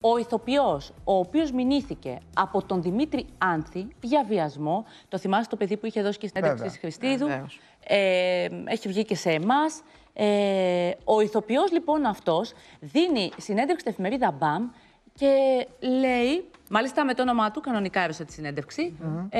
Ο ηθοποιός, ο οποίος μηνύθηκε από τον Δημήτρη Άνθη για βιασμό, το θυμάστε το παιδί που είχε δώσει και στην ένταξη Χριστίδου, ε, ε, έχει βγει και σε εμάς. Ε, ο ηθοποιός λοιπόν αυτός δίνει συνέντευξη στην εφημερίδα μπαμ και λέει, μάλιστα με το όνομά του, κανονικά έδωσε τη συνεντευξη ε,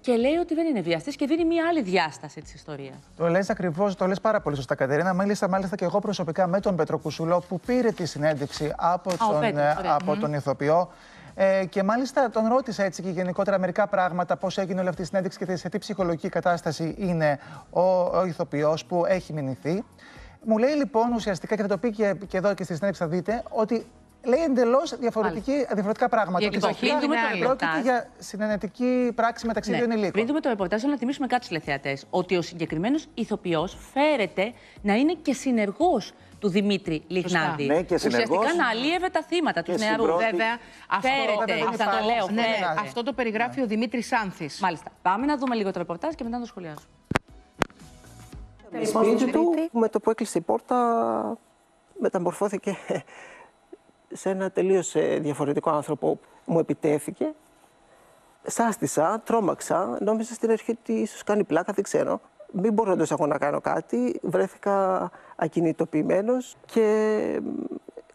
και λέει ότι δεν είναι βιαστής και δίνει μια άλλη διάσταση της ιστορίας. Το λες ακριβώς, το λες πάρα πολύ σωστά, Κατερίνα. Μίλησα μάλιστα και εγώ προσωπικά με τον Πέτρο Κουσουλό που πήρε τη συνέντευξη από τον, oh, ε, απο ηθοποιό. Ε, και μάλιστα τον ρώτησα έτσι και γενικότερα μερικά πράγματα, πώς έγινε όλη αυτή η συνέντευξη και σε τι ψυχολογική κατάσταση είναι ο, ο που έχει μηνυθεί. Μου λέει λοιπόν ουσιαστικά, και θα το πει και, εδώ και στη συνέντευξη θα δείτε, ότι λέει εντελώς διαφορετικά πράγματα. Και πριν δούμε το Πρόκειται για συνενετική πράξη μεταξύ ναι. δύο ενηλίκων. Πριν δούμε το ρεπορτάζ, θέλω να θυμίσουμε κάτι στους τηλεθεατές. Ότι ο συγκεκριμένος ηθοποιός φέρεται να είναι και συνεργός του Δημήτρη Λιγνάδη. Ναι, και συνεργός... Ουσιαστικά να αλλίευε τα θύματα του νεαρού. Συμπρότη... Βέβαια, αυτό, φέρεται, ναι, ναι, αυτό, το λέω, περιγράφει ο Δημήτρης Άνθης. Μάλιστα. Πάμε να δούμε λίγο το ρεπορτάζ και μετά να το σχολιάσουμε. του, με το που έκλεισε η πόρτα, μεταμορφώθηκε σε ένα τελείως ε, διαφορετικό άνθρωπο που μου επιτέθηκε. Σάστησα, τρόμαξα, νόμιζα στην αρχή ότι ίσως κάνει πλάκα, δεν ξέρω. Μην μπορώ να να κάνω κάτι. Βρέθηκα ακινητοποιημένος και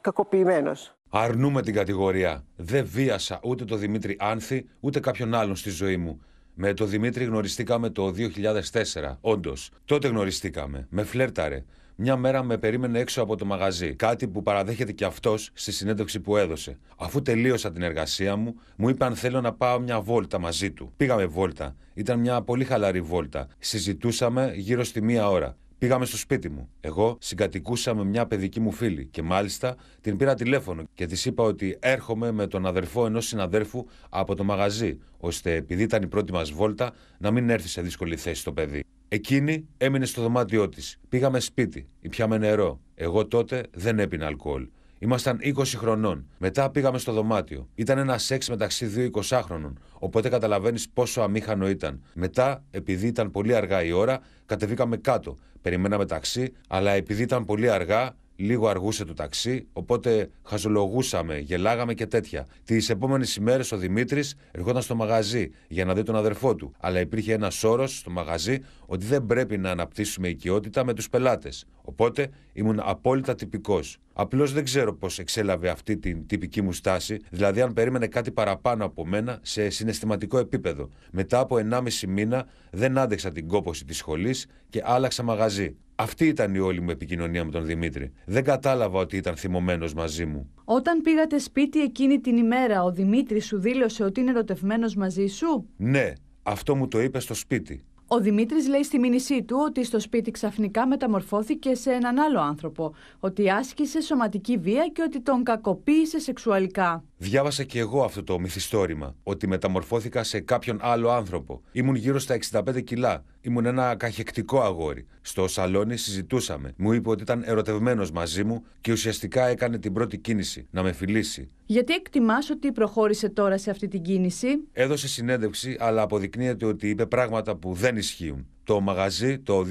κακοποιημένος. Αρνούμε την κατηγορία. Δεν βίασα ούτε τον Δημήτρη Άνθη, ούτε κάποιον άλλον στη ζωή μου. Με τον Δημήτρη γνωριστήκαμε το 2004, όντως. Τότε γνωριστήκαμε. Με φλέρταρε μια μέρα με περίμενε έξω από το μαγαζί. Κάτι που παραδέχεται και αυτός στη συνέντευξη που έδωσε. Αφού τελείωσα την εργασία μου, μου είπε αν θέλω να πάω μια βόλτα μαζί του. Πήγαμε βόλτα. Ήταν μια πολύ χαλαρή βόλτα. Συζητούσαμε γύρω στη μία ώρα. Πήγαμε στο σπίτι μου. Εγώ συγκατοικούσα με μια παιδική μου φίλη και μάλιστα την πήρα τηλέφωνο και της είπα ότι έρχομαι με τον αδερφό ενός συναδέρφου από το μαγαζί, ώστε επειδή ήταν η πρώτη μας βόλτα να μην έρθει σε δύσκολη θέση το παιδί. Εκείνη έμεινε στο δωμάτιό της. Πήγαμε σπίτι, πιάμε νερό. Εγώ τότε δεν έπινα αλκοόλ. Ήμασταν 20 χρονών. Μετά πήγαμε στο δωμάτιο. Ήταν ένα σεξ μεταξύ δύο 20χρονων, οπότε καταλαβαίνεις πόσο αμήχανο ήταν. Μετά, επειδή ήταν πολύ αργά η ώρα, κατεβήκαμε κάτω. Περιμέναμε ταξί, αλλά επειδή ήταν πολύ αργά, λίγο αργούσε το ταξί, οπότε χαζολογούσαμε, γελάγαμε και τέτοια. Τις επόμενες ημέρες ο Δημήτρης ερχόταν στο μαγαζί για να δει τον αδερφό του, αλλά υπήρχε ένας όρος στο μαγαζί ότι δεν πρέπει να αναπτύσσουμε οικειότητα με τους πελάτες. Οπότε ήμουν απόλυτα τυπικός. Απλώς δεν ξέρω πώς εξέλαβε αυτή την τυπική μου στάση, δηλαδή αν περίμενε κάτι παραπάνω από μένα σε συναισθηματικό επίπεδο. Μετά από 1,5 μήνα δεν άντεξα την κόποση της σχολής και άλλαξα μαγαζί. Αυτή ήταν η όλη μου επικοινωνία με τον Δημήτρη. Δεν κατάλαβα ότι ήταν θυμωμένος μαζί μου. Όταν πήγατε σπίτι εκείνη την ημέρα, ο Δημήτρης σου δήλωσε ότι είναι ερωτευμένος μαζί σου. Ναι, αυτό μου το είπε στο σπίτι. Ο Δημήτρης λέει στη μήνυσή του ότι στο σπίτι ξαφνικά μεταμορφώθηκε σε έναν άλλο άνθρωπο. Ότι άσκησε σωματική βία και ότι τον κακοποίησε σεξουαλικά. Διάβασα και εγώ αυτό το μυθιστόρημα. Ότι μεταμορφώθηκα σε κάποιον άλλο άνθρωπο. Ήμουν γύρω στα 65 κιλά. Ήμουν ένα καχεκτικό αγόρι. Στο σαλόνι συζητούσαμε. Μου είπε ότι ήταν ερωτευμένος μαζί μου και ουσιαστικά έκανε την πρώτη κίνηση, να με φιλήσει. Γιατί εκτιμάς ότι προχώρησε τώρα σε αυτή την κίνηση. Έδωσε συνέντευξη, αλλά αποδεικνύεται ότι είπε πράγματα που δεν ισχύουν. Το μαγαζί το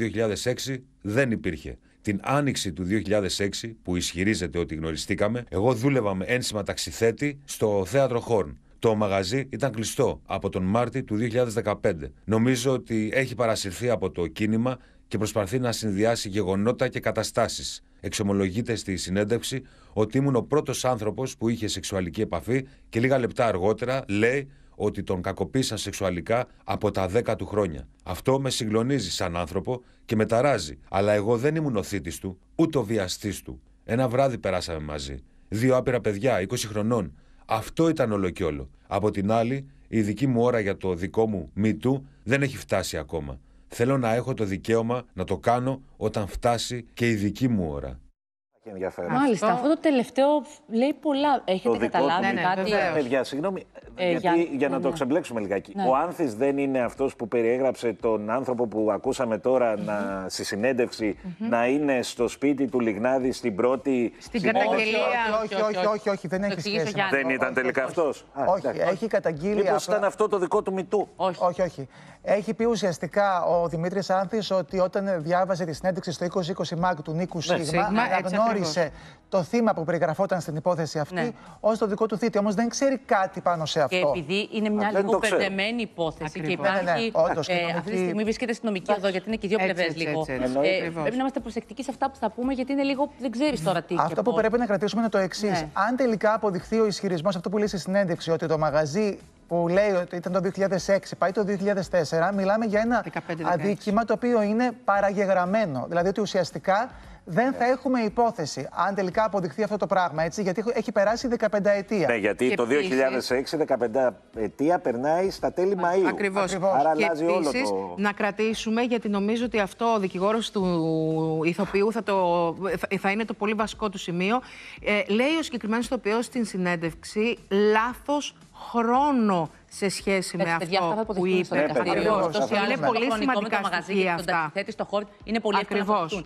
2006 δεν υπήρχε. Την άνοιξη του 2006, που ισχυρίζεται ότι γνωριστήκαμε, εγώ δούλευα με ένσημα ταξιθέτη στο θέατρο Χόρν. Το μαγαζί ήταν κλειστό από τον Μάρτι του 2015. Νομίζω ότι έχει παρασυρθεί από το κίνημα και προσπαθεί να συνδυάσει γεγονότα και καταστάσεις. Εξομολογείται στη συνέντευξη ότι ήμουν ο πρώτος άνθρωπος που είχε σεξουαλική επαφή και λίγα λεπτά αργότερα λέει ότι τον κακοποίησαν σεξουαλικά από τα δέκα του χρόνια. Αυτό με συγκλονίζει σαν άνθρωπο και με ταράζει. Αλλά εγώ δεν ήμουν ο θήτης του, ούτε ο βιαστής του. Ένα βράδυ περάσαμε μαζί. Δύο άπειρα παιδιά, 20 χρονών, αυτό ήταν όλο και όλο. Από την άλλη, η δική μου ώρα για το δικό μου μη δεν έχει φτάσει ακόμα. Θέλω να έχω το δικαίωμα να το κάνω όταν φτάσει και η δική μου ώρα και ενδιαφέρον. Μάλιστα, αυτό, το τελευταίο λέει πολλά. Έχετε το καταλάβει δικό... ναι, ναι, κάτι. Βεβαίως. Ε, παιδιά, συγγνώμη, ε, γιατί, για... για να ναι, το ξεμπλέξουμε λιγάκι. Ναι. Ο Άνθης δεν είναι αυτός που περιέγραψε τον άνθρωπο που ακούσαμε τώρα να, στη συνέντευξη να είναι στο σπίτι του Λιγνάδη στην πρώτη... Στην καταγγελία. Όχι, όχι, όχι, όχι, όχι δεν έχει σχέση. Δεν ήταν τελικά αυτός. Όχι, έχει καταγγείλει... Μήπως ήταν αυτό το δικό του μητού. Όχι, όχι. Έχει πει ουσιαστικά ο Δημήτρης Άνθης ότι όταν διάβαζε τη συνέντευξη στο 2020 Μάκ του Νίκου ναι, Σίγμα, θεώρησε το θύμα που περιγραφόταν στην υπόθεση αυτή ναι. ως το δικό του θήτη. Όμως δεν ξέρει κάτι πάνω σε αυτό. Και επειδή είναι μια λίγο μπερδεμένη υπόθεση Ακριβώς. και υπάρχει. Ναι, ναι. ναι όντως, ε, νομική... Αυτή τη στιγμή βρίσκεται στην νομική εδώ, γιατί είναι και δύο πλευρέ λίγο. Έτσι, έτσι, έτσι. Ε, πρέπει να είμαστε προσεκτικοί σε αυτά που θα πούμε, γιατί είναι λίγο. Δεν ξέρεις τώρα τι. Αυτό που πρέπει να κρατήσουμε είναι το εξής. Ναι. Αν τελικά αποδειχθεί ο ισχυρισμός, αυτό που λέει στη συνέντευξη, ότι το μαγαζί που λέει ότι ήταν το 2006, πάει το 2004, μιλάμε για ένα 15, αδίκημα το οποίο είναι παραγεγραμμένο. Δηλαδή ότι ουσιαστικά δεν θα έχουμε υπόθεση αν τελικά αποδειχθεί αυτό το πράγμα. Έτσι, γιατί έχει περάσει 15 ετία. Ναι, γιατί το 2006, 15 ετία περνάει στα τέλη Μαΐου. Ακριβώς. Ακριβώς. Άρα και αλλάζει όλο το... να κρατήσουμε, γιατί νομίζω ότι αυτό ο δικηγόρος του ηθοποιού θα, το, θα είναι το πολύ βασικό του σημείο. Ε, λέει ο συγκεκριμένος ηθοποιός στην συνέντευξη λάθος χρόνο σε σχέση με παιδιά, αυτό που, που είπε. Ναι, ακριβώς. Είναι πολύ σημαντικά στοιχεία αυτά. Είναι πολύ εύκολο